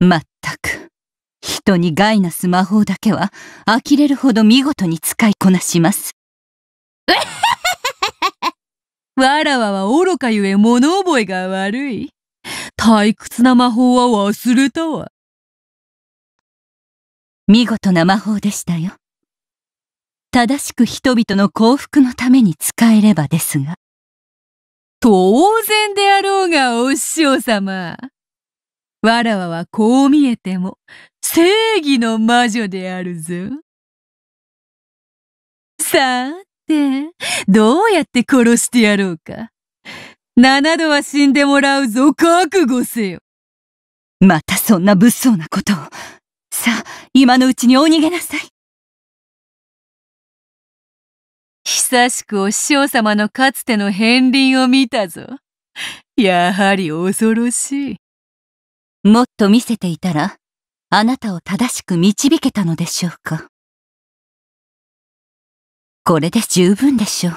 まったく。人に害なす魔法だけは、呆れるほど見事に使いこなします。わらわは愚かゆえ物覚えが悪い。退屈な魔法は忘れたわ。見事な魔法でしたよ。正しく人々の幸福のために使えればですが。当然であろうが、お師匠様。わらわはこう見えても正義の魔女であるぞ。さて、どうやって殺してやろうか。七度は死んでもらうぞ、覚悟せよ。またそんな物騒なことを。さあ、今のうちにお逃げなさい。久しくお師匠様のかつての片鱗を見たぞ。やはり恐ろしい。もっと見せていたら、あなたを正しく導けたのでしょうか。これで十分でしょう。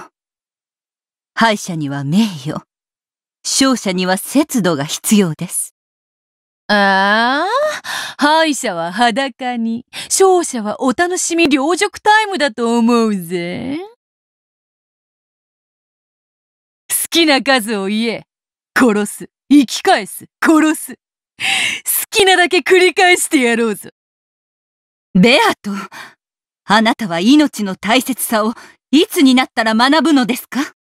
敗者には名誉、勝者には節度が必要です。ああ、敗者は裸に、勝者はお楽しみ両辱タイムだと思うぜ。好きな数を言え、殺す、生き返す、殺す。好きなだけ繰り返してやろうぞ。ベアト、あなたは命の大切さをいつになったら学ぶのですか